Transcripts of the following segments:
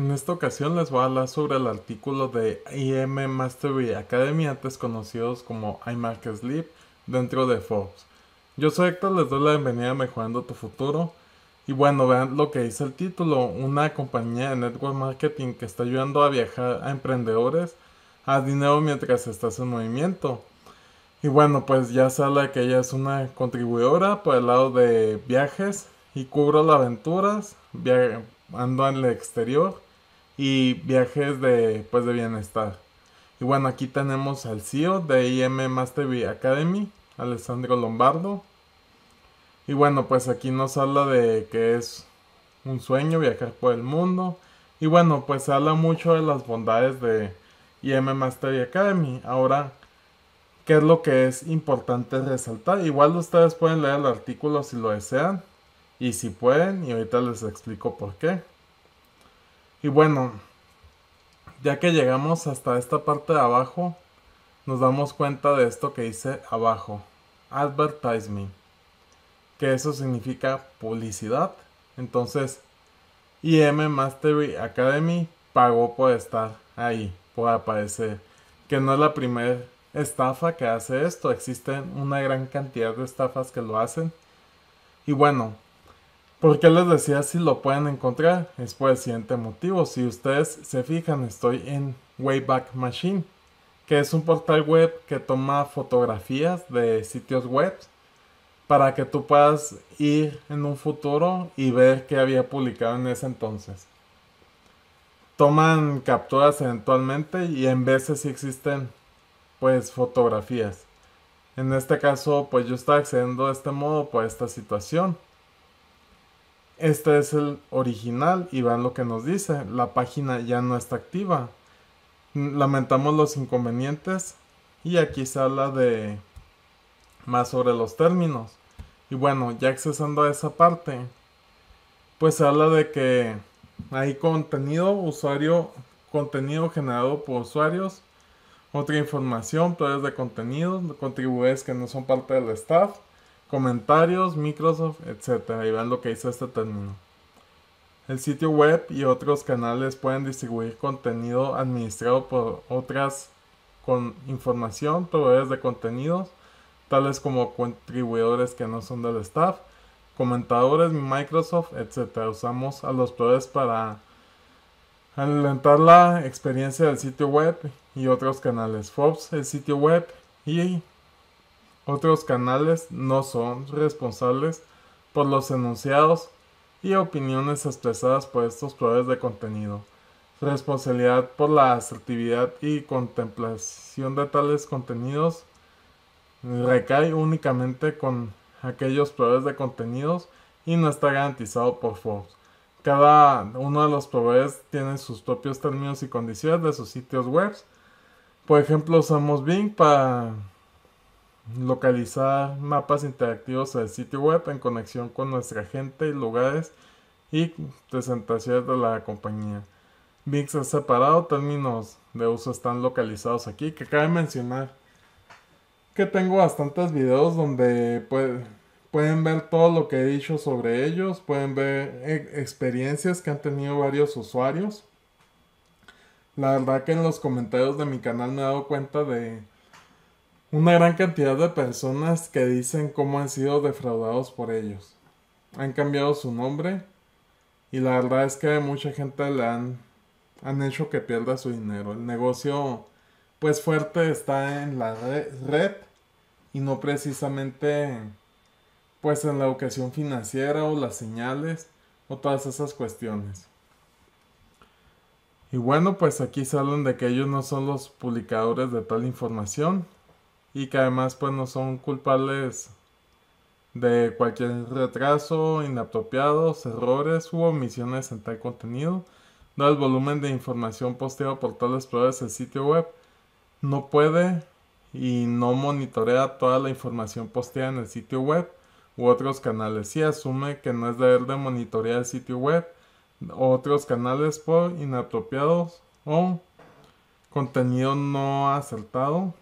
En esta ocasión les voy a hablar sobre el artículo de IM Mastery Academy, antes conocidos como iMarketSleep Sleep, dentro de Forbes. Yo soy Héctor, les doy la bienvenida a Mejorando tu Futuro. Y bueno, vean lo que dice el título, una compañía de network marketing que está ayudando a viajar a emprendedores a dinero mientras estás en movimiento. Y bueno, pues ya sale que ella es una contribuidora por el lado de viajes y cubro las aventuras, viajando ando en el exterior y viajes de, pues, de bienestar. Y bueno, aquí tenemos al CEO de IM Mastery Academy, Alessandro Lombardo. Y bueno, pues aquí nos habla de que es un sueño viajar por el mundo. Y bueno, pues se habla mucho de las bondades de IM Mastery Academy. Ahora, ¿qué es lo que es importante resaltar? Igual ustedes pueden leer el artículo si lo desean. Y si pueden, y ahorita les explico por qué. Y bueno, ya que llegamos hasta esta parte de abajo, nos damos cuenta de esto que dice abajo, Advertisement, que eso significa publicidad. Entonces, IM Mastery Academy pagó por estar ahí, por aparecer, que no es la primera estafa que hace esto, existen una gran cantidad de estafas que lo hacen. Y bueno, ¿Por qué les decía si lo pueden encontrar? Es por el siguiente motivo. Si ustedes se fijan, estoy en Wayback Machine, que es un portal web que toma fotografías de sitios web para que tú puedas ir en un futuro y ver qué había publicado en ese entonces. Toman capturas eventualmente y en veces sí existen pues fotografías. En este caso pues yo estaba accediendo de este modo por esta situación. Este es el original y vean lo que nos dice. La página ya no está activa. Lamentamos los inconvenientes y aquí se habla de más sobre los términos. Y bueno, ya accesando a esa parte, pues se habla de que hay contenido usuario, contenido generado por usuarios, otra información, planes de contenido, contribuyentes que no son parte del staff comentarios, Microsoft, etc. Y vean lo que hizo este término. El sitio web y otros canales pueden distribuir contenido administrado por otras con información, proveedores de contenidos, tales como contribuidores que no son del staff, comentadores, Microsoft, etc. Usamos a los proveedores para alentar la experiencia del sitio web y otros canales. Forbes, el sitio web y otros canales no son responsables por los enunciados y opiniones expresadas por estos proveedores de contenido. Responsabilidad por la asertividad y contemplación de tales contenidos recae únicamente con aquellos proveedores de contenidos y no está garantizado por Fox. Cada uno de los proveedores tiene sus propios términos y condiciones de sus sitios web. Por ejemplo, usamos Bing para localizar mapas interactivos del sitio web en conexión con nuestra gente y lugares y presentaciones de la compañía. mix es separado, términos de uso están localizados aquí, que cabe mencionar que tengo bastantes videos donde pueden ver todo lo que he dicho sobre ellos, pueden ver e-, experiencias que han tenido varios usuarios. La verdad que en los comentarios de mi canal me he dado cuenta de una gran cantidad de personas que dicen cómo han sido defraudados por ellos. Han cambiado su nombre y la verdad es que mucha gente le han, hecho que pierda su dinero. El negocio pues fuerte está en la red y no precisamente pues en la educación financiera o las señales o todas esas cuestiones. Y bueno, pues aquí salen de que ellos no son los publicadores de tal información, y que además pues no son culpables de cualquier retraso, inapropiados, errores u omisiones en tal contenido, No el volumen de información posteado por las pruebas del sitio web, no puede y no monitorea toda la información posteada en el sitio web u otros canales. Si asume que no es deber de monitorear el sitio web u otros canales por inapropiados o contenido no acertado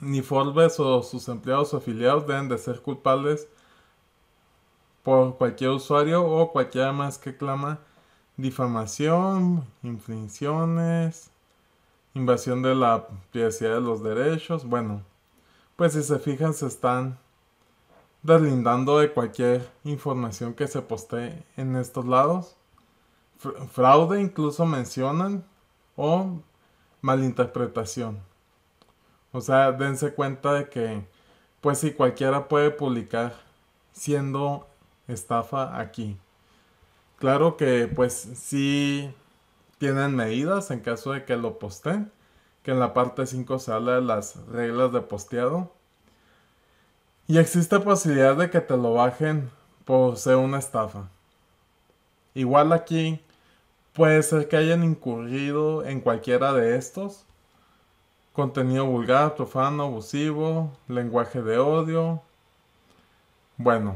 ni Forbes o sus empleados o afiliados deben de ser culpables por cualquier usuario o cualquiera más que clama difamación, infracciones, invasión de la privacidad de los derechos. Bueno, pues si se fijan se están deslindando de cualquier información que se postee en estos lados. Fraude incluso mencionan o malinterpretación. O sea, dense cuenta de que, pues si cualquiera puede publicar siendo estafa aquí. Claro que pues sí tienen medidas en caso de que lo posten, que en la parte 5 se habla de las reglas de posteado. Y existe posibilidad de que te lo bajen por ser una estafa. Igual aquí puede ser que hayan incurrido en cualquiera de estos contenido vulgar, profano, abusivo, lenguaje de odio, bueno,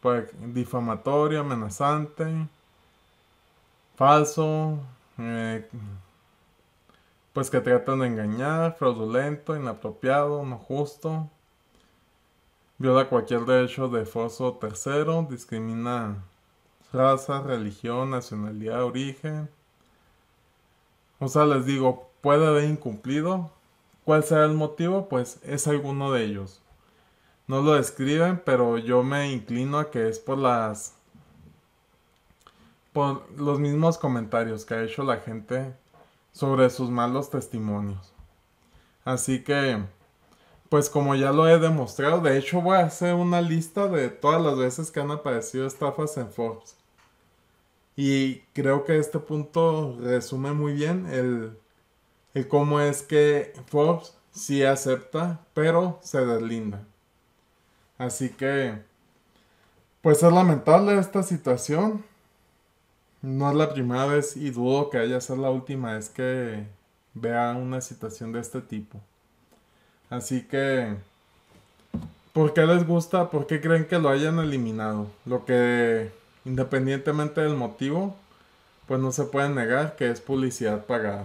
pues, difamatorio, amenazante, falso, eh, pues que tratan de engañar, fraudulento, inapropiado, no justo, viola cualquier derecho de foso tercero, discrimina raza, religión, nacionalidad, origen. O sea, les digo, puede haber incumplido. ¿Cuál será el motivo? Pues es alguno de ellos. No lo describen, pero yo me inclino a que es por las por los mismos comentarios que ha hecho la gente sobre sus malos testimonios. Así que, pues como ya lo he demostrado, de hecho voy a hacer una lista de todas las veces que han aparecido estafas en Forbes. Y creo que este punto resume muy bien el y cómo es que Forbes sí acepta, pero se deslinda. Así que, pues es lamentable esta situación. No es la primera vez y dudo que haya sido la última vez que vea una situación de este tipo. Así que, ¿por qué les gusta? ¿Por qué creen que lo hayan eliminado? Lo que, independientemente del motivo, pues no se puede negar que es publicidad pagada.